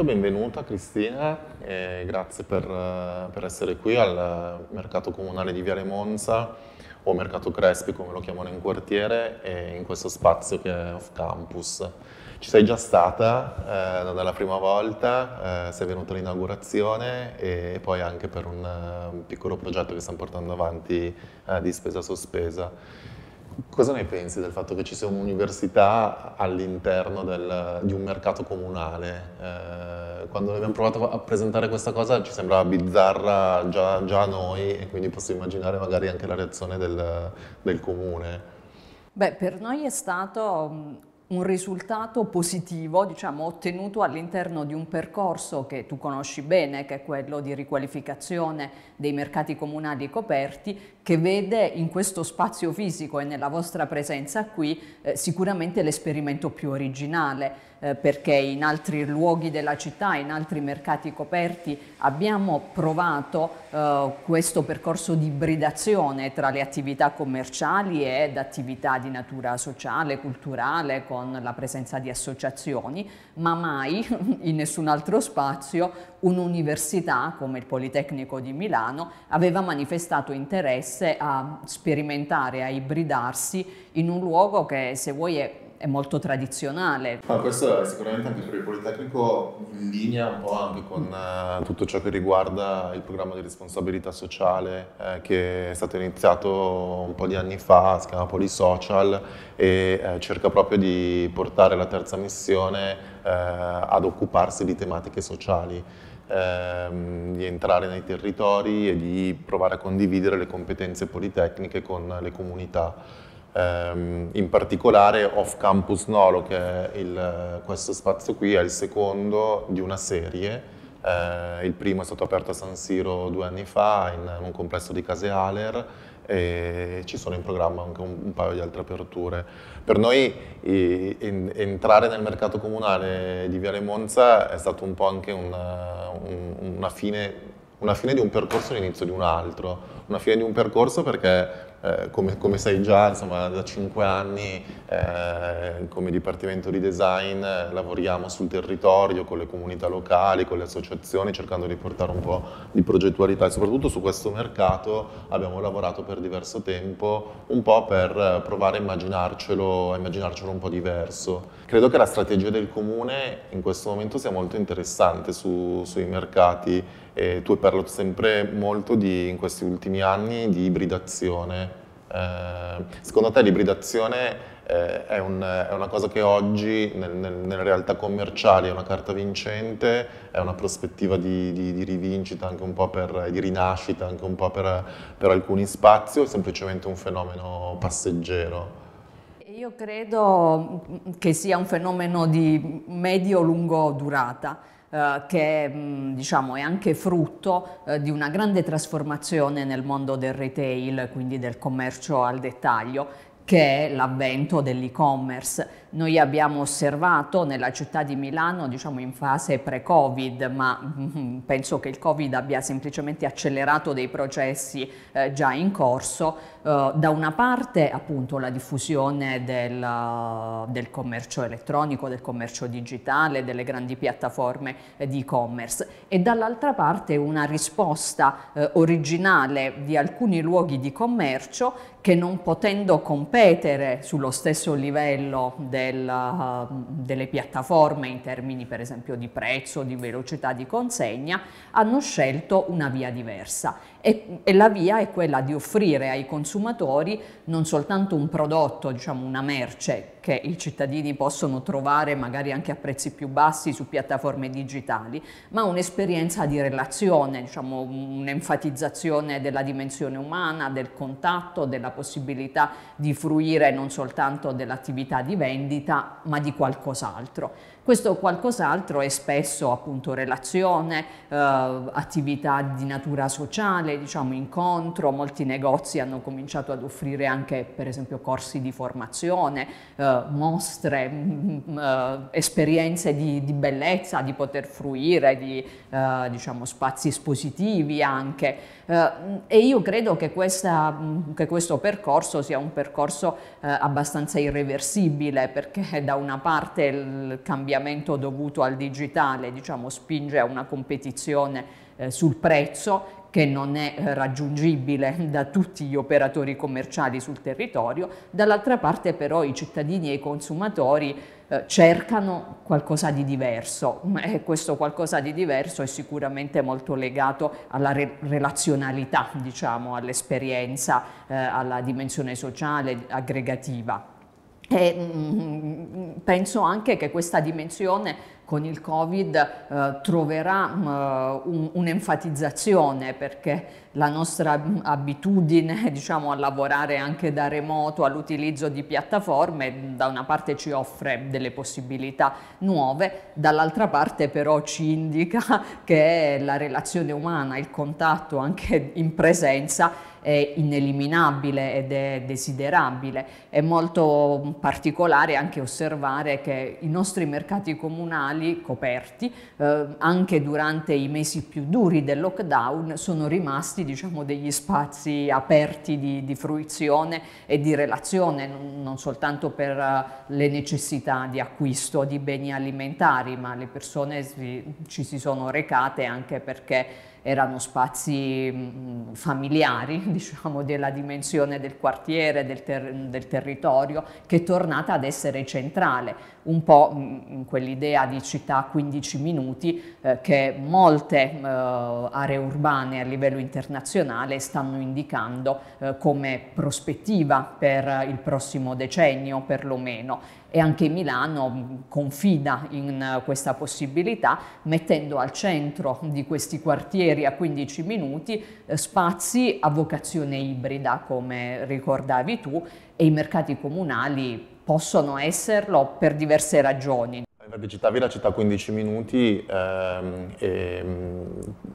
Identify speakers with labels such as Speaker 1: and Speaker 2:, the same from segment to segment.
Speaker 1: Intanto benvenuta Cristina, grazie per, eh, per, essere qui al mercato comunale di Viale Monza o mercato Crespi come lo chiamano in quartiere e in questo spazio che è off campus. Ci sei già stata eh, dalla prima volta, eh, sei venuta all'inaugurazione e poi anche per un, eh, un piccolo progetto che stiamo portando avanti eh, di spesa sospesa cosa ne pensi del fatto che ci sia un'università all'interno del, di un mercato comunale? Eh, quando abbiamo provato a presentare questa cosa ci sembrava bizzarra già, già a noi e quindi posso immaginare magari anche la reazione del, del comune.
Speaker 2: Beh, per noi è stato mm, un risultato positivo, diciamo, ottenuto all'interno di un percorso che tu conosci bene, che è quello di riqualificazione dei mercati comunali coperti, che vede in questo spazio fisico e nella vostra presenza qui eh, sicuramente l'esperimento più originale, eh, perché in altri luoghi della città, in altri mercati coperti, abbiamo provato eh, questo percorso di ibridazione tra le attività commerciali ed attività di natura sociale, culturale, con la presenza di associazioni, ma mai in nessun altro spazio un'università come il Politecnico di Milano aveva manifestato interesse interesse a sperimentare, a ibridarsi in un luogo che se vuoi è, è molto tradizionale.
Speaker 1: Ma questo è sicuramente anche per il Politecnico in linea un po' anche con eh, tutto ciò che riguarda il programma di responsabilità sociale eh, che è stato iniziato un po' di anni fa, si chiama Polisocial e eh, cerca proprio di portare la terza missione eh, ad occuparsi di tematiche sociali ehm, di entrare nei territori e di provare a condividere le competenze politecniche con le comunità. Ehm, in particolare Off Campus Nolo, che è il, questo spazio qui, è il secondo di una serie. Eh, il primo è stato aperto a San Siro due anni fa in, in un complesso di case Aler e ci sono in programma anche un, un paio di altre aperture. Per noi e, en, entrare nel mercato comunale di Viale Monza è stato un po' anche una, un, una, fine, una fine di un percorso e l'inizio di un altro una fine di un percorso perché eh, come, come, sai già, insomma, da cinque anni eh, come Dipartimento di Design eh, lavoriamo sul territorio, con le comunità locali, con le associazioni, cercando di portare un po' di progettualità e soprattutto su questo mercato abbiamo lavorato per diverso tempo, un po' per eh, provare a immaginarcelo, a immaginarcelo un po' diverso. Credo che la strategia del comune in questo momento sia molto interessante su, sui mercati e tu hai parlato sempre molto di, in questi ultimi anni di ibridazione. Eh, secondo te l'ibridazione eh, è, un, è, una cosa che oggi nel, nel, nelle realtà commerciali è una carta vincente, è una prospettiva di, di, di rivincita anche un po' per, di rinascita anche un po' per, per alcuni spazi o è semplicemente un fenomeno passeggero?
Speaker 2: Io credo che sia un fenomeno di medio-lungo durata eh, che mm, diciamo, è anche frutto eh, di una grande trasformazione nel mondo del retail, quindi del commercio al dettaglio, che è l'avvento dell'e-commerce. Noi abbiamo osservato nella città di Milano, diciamo in fase pre-Covid, ma mm, mm, penso che il Covid abbia semplicemente accelerato dei processi eh, già in corso, eh, da una parte appunto la diffusione del, eh, del, commercio elettronico, del commercio digitale, delle grandi piattaforme eh, di e-commerce e dall'altra parte una risposta eh, originale di alcuni luoghi di commercio che non potendo competere sullo stesso livello del della, delle piattaforme in termini per esempio di prezzo, di velocità di consegna, hanno scelto una via diversa e, e, la via è quella di offrire ai consumatori non soltanto un prodotto, diciamo una merce che i cittadini possono trovare magari anche a prezzi più bassi su piattaforme digitali, ma un'esperienza di relazione, diciamo un'enfatizzazione della dimensione umana, del contatto, della possibilità di fruire non soltanto dell'attività di vendita, ma di qualcos'altro. Questo qualcos'altro è spesso appunto relazione, eh, attività di natura sociale, diciamo incontro, molti negozi hanno cominciato ad offrire anche per esempio corsi di formazione, eh, mostre, mh, mm, mm, eh, esperienze di, di, bellezza, di poter fruire, di eh, diciamo, spazi espositivi anche. Eh, e io credo che, questa, mm, che, questo percorso sia un percorso eh, abbastanza irreversibile perché da una parte il cambiamento cambiamento dovuto al digitale diciamo, spinge a una competizione eh, sul prezzo che non è eh, raggiungibile da tutti gli operatori commerciali sul territorio, dall'altra parte però i cittadini e i consumatori eh, cercano qualcosa di diverso e questo qualcosa di diverso è sicuramente molto legato alla re relazionalità, diciamo, all'esperienza, eh, alla dimensione sociale aggregativa. E mm, mm, mm, penso anche che questa dimensione con il Covid eh, troverà um, un'enfatizzazione perché la nostra abitudine diciamo, a lavorare anche da remoto, all'utilizzo di piattaforme, da una parte ci offre delle possibilità nuove, dall'altra parte però ci indica che la relazione umana, il contatto anche in presenza è ineliminabile ed è desiderabile. È molto particolare anche osservare che i nostri mercati comunali coperti, eh, anche durante i mesi più duri del lockdown, sono rimasti diciamo, degli spazi aperti di, di fruizione e di relazione, non, soltanto per eh, le necessità di acquisto di beni alimentari, ma le persone si, ci si sono recate anche perché erano spazi mm, familiari, diciamo, della dimensione del quartiere, del, ter del territorio, che è tornata ad essere centrale un po' in quell'idea di città a 15 minuti eh, che molte eh, aree urbane a livello internazionale stanno indicando eh, come prospettiva per il prossimo decennio perlomeno e anche Milano mm, confida in eh, questa possibilità mettendo al centro di questi quartieri a 15 minuti eh, spazi a vocazione ibrida come ricordavi tu e i mercati comunali possono esserlo per diverse ragioni.
Speaker 1: Verde la città 15 minuti ehm, e mm,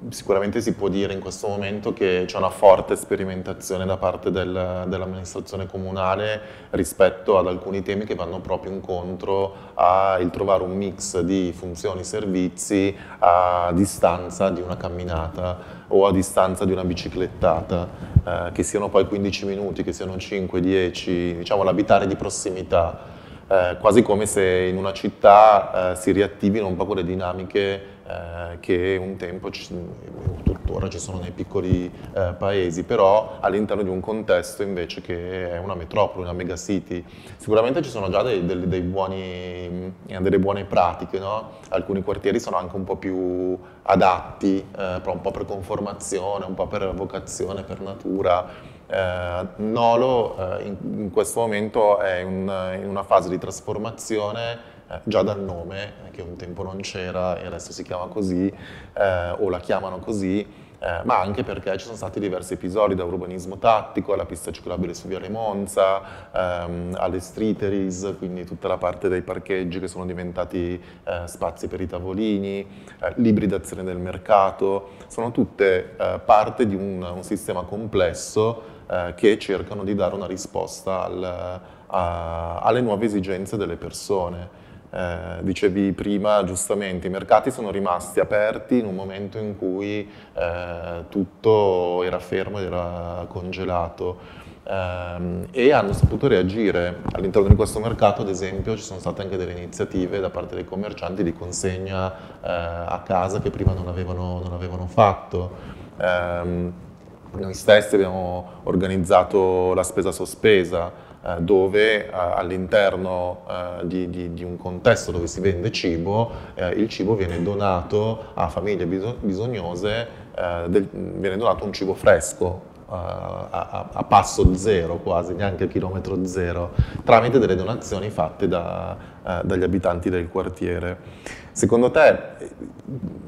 Speaker 1: sicuramente si può dire in questo momento che c'è una forte sperimentazione da parte del, dell'amministrazione comunale rispetto ad alcuni temi che vanno proprio incontro al trovare un mix di funzioni e servizi a distanza di una camminata o a distanza di una biciclettata, eh, che siano poi 15 minuti, che siano 5, 10, diciamo l'abitare di prossimità eh, quasi come se in una città eh, si riattivino un po' quelle dinamiche eh, che un tempo, tuttora ci sono nei piccoli eh, paesi, però all'interno di un contesto invece che è una metropoli, una megacity. Sicuramente ci sono già dei, dei, dei buoni, eh, delle buone pratiche, no? alcuni quartieri sono anche un po' più adatti, un po' per conformazione, un po' per vocazione, per natura, eh, Nolo eh, in, in, questo momento è un, in una fase di trasformazione eh, già dal nome, eh, che un tempo non c'era e adesso si chiama così, eh, o la chiamano così, eh, ma anche perché ci sono stati diversi episodi da urbanismo tattico alla pista ciclabile su Viale Monza, ehm, alle streeteries, quindi tutta la parte dei parcheggi che sono diventati spazi per i tavolini, l'ibridazione del mercato, sono tutte parte di un, un sistema complesso eh, che cercano di dare una risposta al, a, alle nuove esigenze delle persone. Eh, dicevi prima giustamente, i mercati sono rimasti aperti in un momento in cui eh, tutto era fermo ed era congelato ehm, e hanno saputo reagire. All'interno di questo mercato, ad esempio, ci sono state anche delle iniziative da parte dei commercianti di consegna eh, a casa che prima non avevano, non avevano fatto. Ehm, noi stessi abbiamo organizzato la spesa sospesa eh, dove eh, all'interno eh, di, di, di, un contesto dove si vende cibo, eh, il cibo viene donato a famiglie biso bisognose, eh, del, viene donato un cibo fresco. A, a, a, passo zero quasi, neanche a chilometro zero, tramite delle donazioni fatte da, eh, dagli abitanti del quartiere. Secondo te,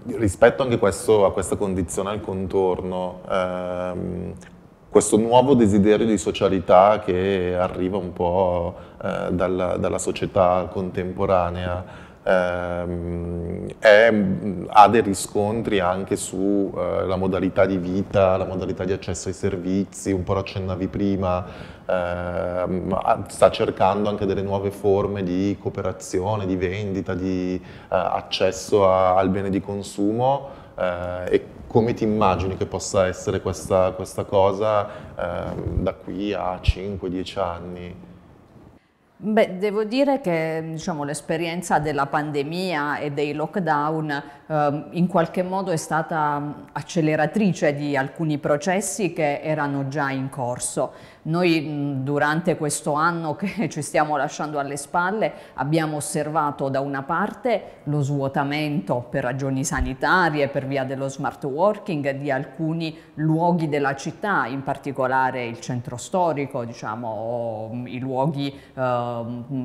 Speaker 1: rispetto anche questo, a questa condizione al contorno, ehm, questo nuovo desiderio di socialità che arriva un po' eh, dalla, dalla, società contemporanea, ehm, è, ha dei riscontri anche sulla eh, modalità di vita, la modalità di accesso ai servizi, un po' lo accennavi prima, ehm, sta cercando anche delle nuove forme di cooperazione, di vendita, di eh, accesso a, al bene di consumo eh, e come ti immagini che possa essere questa, questa cosa ehm, da qui a 5-10 anni?
Speaker 2: Beh, devo dire che diciamo, l'esperienza della pandemia e dei lockdown eh, in qualche modo è stata acceleratrice di alcuni processi che erano già in corso. Noi durante questo anno che ci stiamo lasciando alle spalle abbiamo osservato da una parte lo svuotamento per ragioni sanitarie, per via dello smart working di alcuni luoghi della città, in particolare il centro storico, diciamo, i luoghi eh,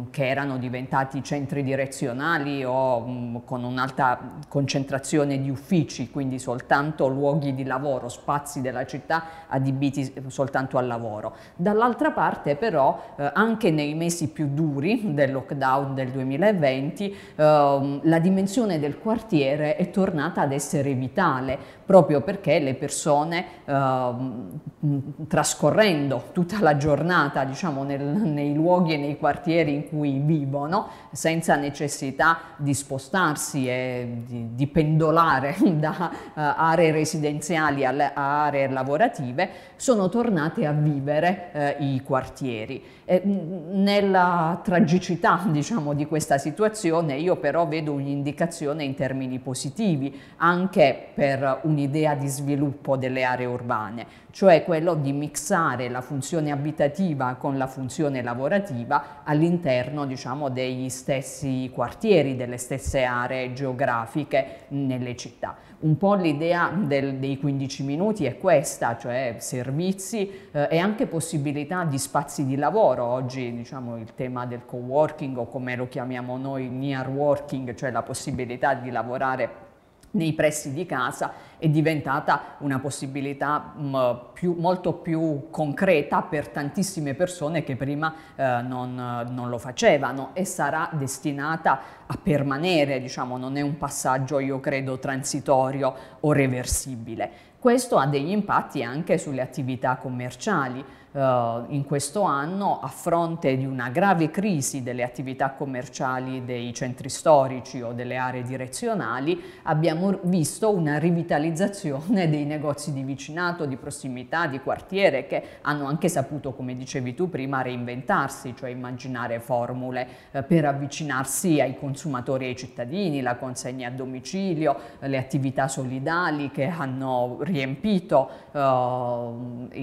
Speaker 2: che erano diventati centri direzionali o con un'alta concentrazione di uffici, quindi soltanto luoghi di lavoro, spazi della città adibiti soltanto al lavoro. Dall'altra parte però eh, anche nei mesi più duri del lockdown del 2020 eh, la dimensione del quartiere è tornata ad essere vitale proprio perché le persone eh, trascorrendo tutta la giornata diciamo nel, nei luoghi e nei quartieri in cui vivono senza necessità di spostarsi e di, di pendolare da eh, aree residenziali a aree lavorative sono tornate a vivere eh, i quartieri. E, eh, nella tragicità diciamo, di questa situazione io però vedo un'indicazione in termini positivi anche per un'idea di sviluppo delle aree urbane, cioè quello di mixare la funzione abitativa con la funzione lavorativa all'interno diciamo, degli stessi quartieri, delle stesse aree geografiche nelle città. Un po' l'idea del, dei 15 minuti è questa, cioè servizi eh, e anche possibilità di spazi di lavoro. Oggi diciamo, il tema del co-working o come lo chiamiamo noi near working, cioè la possibilità di lavorare nei pressi di casa è diventata una possibilità mh, mm, più, molto più concreta per tantissime persone che prima eh, non, non, lo facevano e sarà destinata a permanere, diciamo, non è un passaggio, io credo, transitorio o reversibile. Questo ha degli impatti anche sulle attività commerciali eh, in questo anno a fronte di una grave crisi delle attività commerciali dei centri storici o delle aree direzionali abbiamo visto una rivitalizzazione dei negozi di vicinato, di prossimità, di quartiere che hanno anche saputo, come dicevi tu prima, reinventarsi, cioè immaginare formule eh, per avvicinarsi ai consumatori e ai cittadini, la consegna a domicilio, le attività solidali che hanno riempito eh,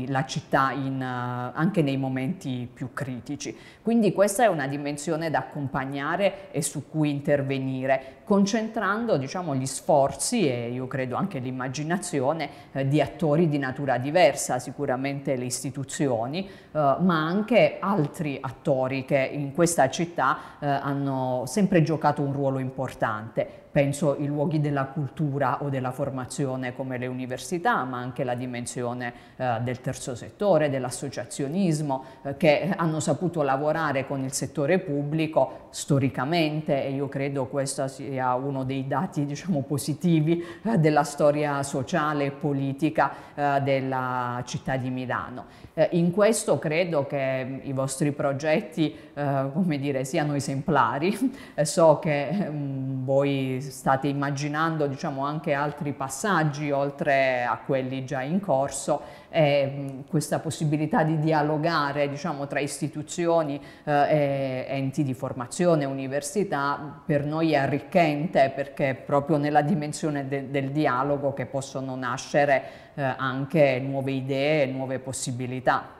Speaker 2: la città in eh, anche nei momenti più critici. Quindi questa è una dimensione da accompagnare e su cui intervenire, concentrando diciamo, gli sforzi e io credo anche l'immaginazione eh, di attori di natura diversa, sicuramente le istituzioni, eh, ma anche altri attori che in questa città eh, hanno sempre giocato un ruolo importante. Penso ai luoghi della cultura o della formazione come le università, ma anche la dimensione eh, del terzo settore, dell'associazionismo, eh, che hanno saputo lavorare con il settore pubblico storicamente e io credo questo sia uno dei dati diciamo, positivi eh, della storia sociale e politica della città di Milano. in questo credo che i vostri progetti eh, come dire, siano esemplari. Eh, so che mh, mm, voi state immaginando diciamo, anche altri passaggi oltre a quelli già in corso e mh, mm, questa possibilità di dialogare diciamo, tra istituzioni eh, e enti di formazione, università, per noi è arricchente perché è proprio nella dimensione de del dialogo che possono nascere eh, anche nuove idee, nuove possibilità.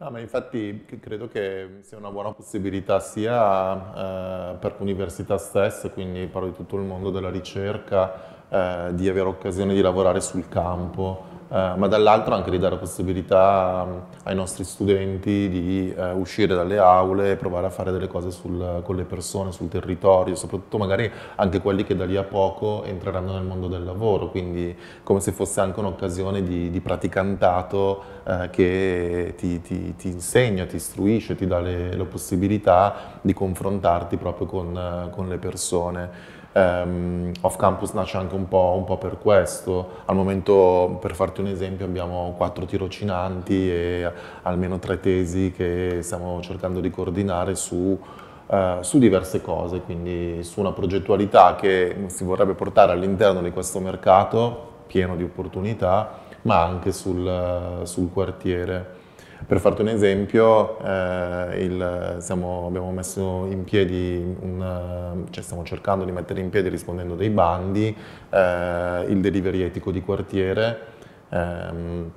Speaker 1: No, ma infatti credo che sia una buona possibilità sia eh, per l'università stessa, quindi parlo di tutto il mondo della ricerca, eh, di avere occasione di lavorare sul campo, eh, ma dall'altro anche di dare possibilità mm, ai nostri studenti di eh, uscire dalle aule e provare a fare delle cose sul, con le persone, sul territorio, soprattutto magari anche quelli che da lì a poco entreranno nel mondo del lavoro, quindi come se fosse anche un'occasione di, di praticantato eh, che ti, ti, ti, insegna, ti istruisce, ti dà le, la possibilità di confrontarti proprio con, eh, con le persone. Um, off campus nasce anche un po', un po', per questo. Al momento, per farti un esempio, abbiamo quattro tirocinanti e almeno tre tesi che stiamo cercando di coordinare su, uh, su diverse cose, quindi su una progettualità che si vorrebbe portare all'interno di questo mercato pieno di opportunità, ma anche sul, sul quartiere. Per farti un esempio, eh, il, siamo, abbiamo messo in piedi, un, eh, cioè stiamo cercando di mettere in piedi rispondendo dei bandi, eh, il delivery etico di quartiere, ehm,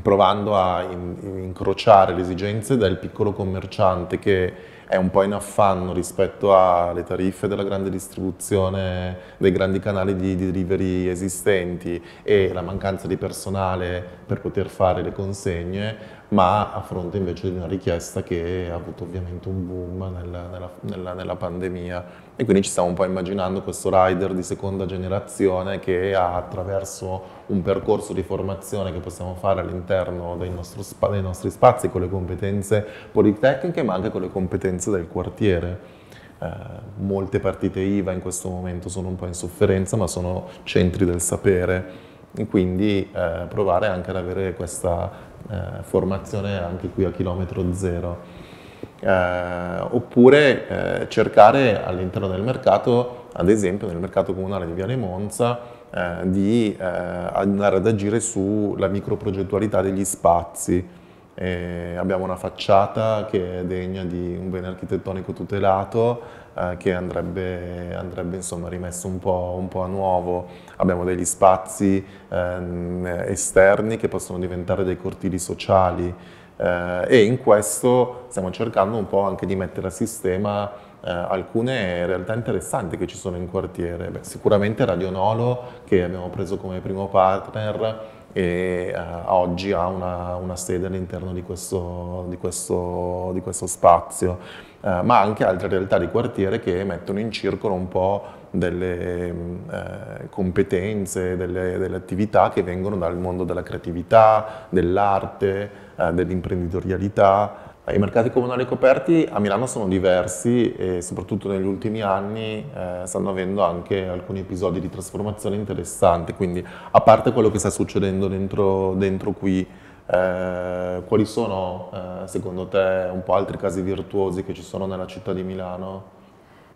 Speaker 1: provando a in, incrociare le esigenze del piccolo commerciante che è un po' in affanno rispetto alle tariffe della grande distribuzione, dei grandi canali di, di delivery esistenti e la mancanza di personale per poter fare le consegne, ma a fronte invece di una richiesta che ha avuto ovviamente un boom nella, nella, nella, nella pandemia. E quindi ci stiamo un po' immaginando questo rider di seconda generazione che ha, attraverso un percorso di formazione che possiamo fare all'interno dei, dei nostri spazi con le competenze politecniche ma anche con le competenze del quartiere. Eh, molte partite IVA in questo momento sono un po' in sofferenza, ma sono centri del sapere e quindi eh, provare anche ad avere questa eh, formazione anche qui a chilometro zero. Eh, oppure eh, cercare all'interno del mercato, ad esempio nel mercato comunale di Viale Monza, eh, di eh, andare ad agire sulla microprogettualità degli spazi e abbiamo una facciata che è degna di un bene architettonico tutelato eh, che andrebbe, andrebbe insomma, rimesso un po', un po', a nuovo. Abbiamo degli spazi eh, esterni che possono diventare dei cortili sociali eh, e in questo stiamo cercando un po' anche di mettere a sistema eh, alcune realtà interessanti che ci sono in quartiere. Beh, sicuramente Radio Nolo, che abbiamo preso come primo partner, e eh, oggi ha una, una sede all'interno di, di questo, di questo spazio, eh, ma anche altre realtà di quartiere che mettono in circolo un po' delle mm, eh, competenze, delle, delle, attività che vengono dal mondo della creatività, dell'arte, eh, dell'imprenditorialità, i mercati comunali coperti a Milano sono diversi e soprattutto negli ultimi anni eh, stanno avendo anche alcuni episodi di trasformazione interessanti, quindi a parte quello che sta succedendo dentro, dentro qui, eh, quali sono eh, secondo te un po' altri casi virtuosi che ci sono nella città di Milano?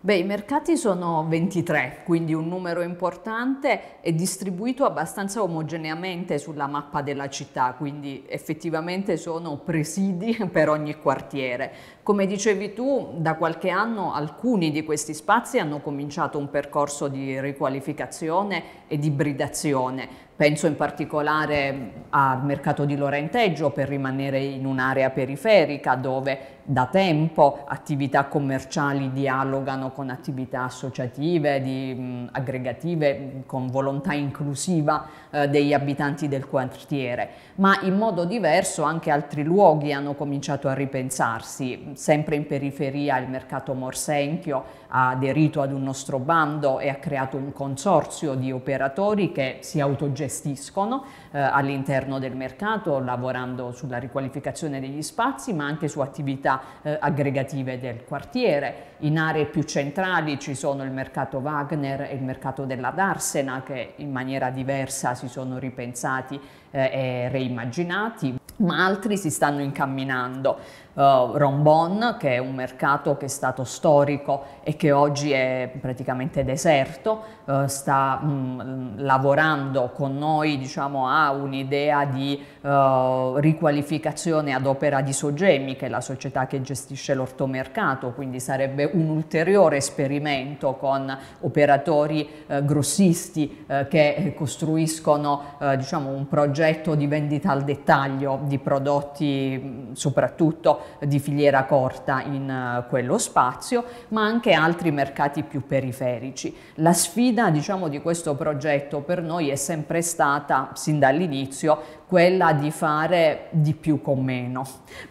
Speaker 2: Beh, i mercati sono 23, quindi un numero importante e distribuito abbastanza omogeneamente sulla mappa della città, quindi effettivamente sono presidi per ogni quartiere. Come dicevi tu, da qualche anno alcuni di questi spazi hanno cominciato un percorso di riqualificazione e di ibridazione, Penso in particolare al mercato di Lorenteggio per rimanere in un'area periferica dove da tempo attività commerciali dialogano con attività associative, di, mh, aggregative, con volontà inclusiva eh, degli abitanti del quartiere, ma in modo diverso anche altri luoghi hanno cominciato a ripensarsi, sempre in periferia il mercato Morsenchio ha aderito ad un nostro bando e ha creato un consorzio di operatori che si autogestiscono eh, all'interno del mercato lavorando sulla riqualificazione degli spazi ma anche su attività eh, aggregative del quartiere. In aree più centrali ci sono il mercato Wagner e il mercato della Darsena che in maniera diversa si sono ripensati eh, e reimmaginati, ma altri si stanno incamminando uh, eh, Rombon, che è un mercato che è stato storico e che oggi è praticamente deserto, uh, sta mh, mm, lavorando con noi diciamo, a un'idea di uh, riqualificazione ad opera di Sogemi, che è la società che gestisce l'ortomercato, quindi sarebbe un ulteriore esperimento con operatori grossisti che costruiscono diciamo, un progetto di vendita al dettaglio di prodotti mm, soprattutto di filiera corta in eh, quello spazio, ma anche altri mercati più periferici. La sfida diciamo, di questo progetto per noi è sempre stata, sin dall'inizio, quella di fare di più con meno,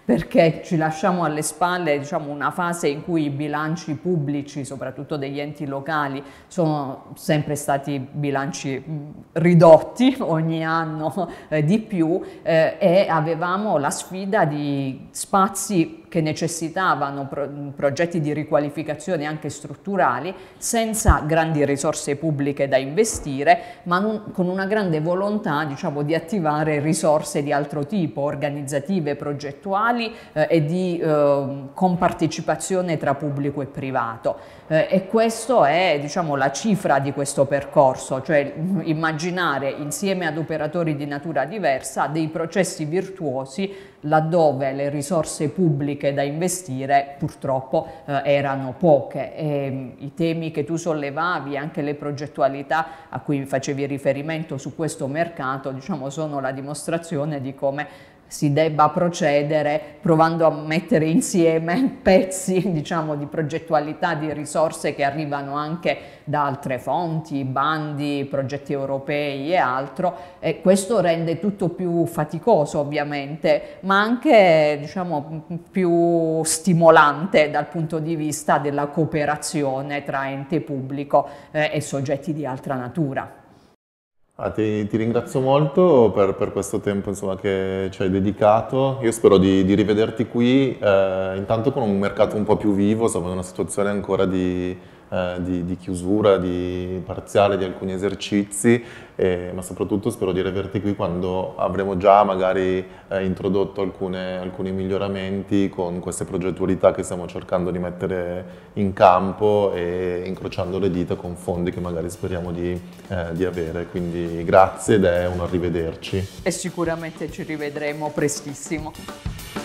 Speaker 2: perché ci lasciamo alle spalle diciamo, una fase in cui i bilanci pubblici, soprattutto degli enti locali, sono sempre stati bilanci mm, ridotti ogni anno eh, di più eh, e avevamo la sfida di spazi che necessitavano pro progetti di riqualificazione anche strutturali, senza grandi risorse pubbliche da investire, ma non, con una grande volontà diciamo, di attivare risorse di altro tipo, organizzative, progettuali eh, e di eh, compartecipazione tra pubblico e privato. Eh, e questa è diciamo, la cifra di questo percorso, cioè immaginare insieme ad operatori di natura diversa dei processi virtuosi laddove le risorse pubbliche da investire purtroppo eh, erano poche. E, ehm, I temi che tu sollevavi, anche le progettualità a cui facevi riferimento su questo mercato, diciamo, sono la dimostrazione di come si debba procedere provando a mettere insieme pezzi diciamo, di progettualità, di risorse che arrivano anche da altre fonti, bandi, progetti europei e altro e questo rende tutto più faticoso ovviamente ma anche diciamo, più stimolante dal punto di vista della cooperazione tra ente pubblico eh, e soggetti di altra natura.
Speaker 1: Ah, ti, ti, ringrazio molto per, per questo tempo insomma, che ci hai dedicato. Io spero di, di rivederti qui, eh, intanto con un mercato un po' più vivo, insomma, in una situazione ancora di, eh, di, di, chiusura, di parziale di alcuni esercizi, eh, ma soprattutto spero di averti qui quando avremo già magari eh, introdotto alcune, alcuni miglioramenti con queste progettualità che stiamo cercando di mettere in campo e incrociando le dita con fondi che magari speriamo di, eh, di avere. Quindi grazie ed è un arrivederci.
Speaker 2: E sicuramente ci rivedremo prestissimo.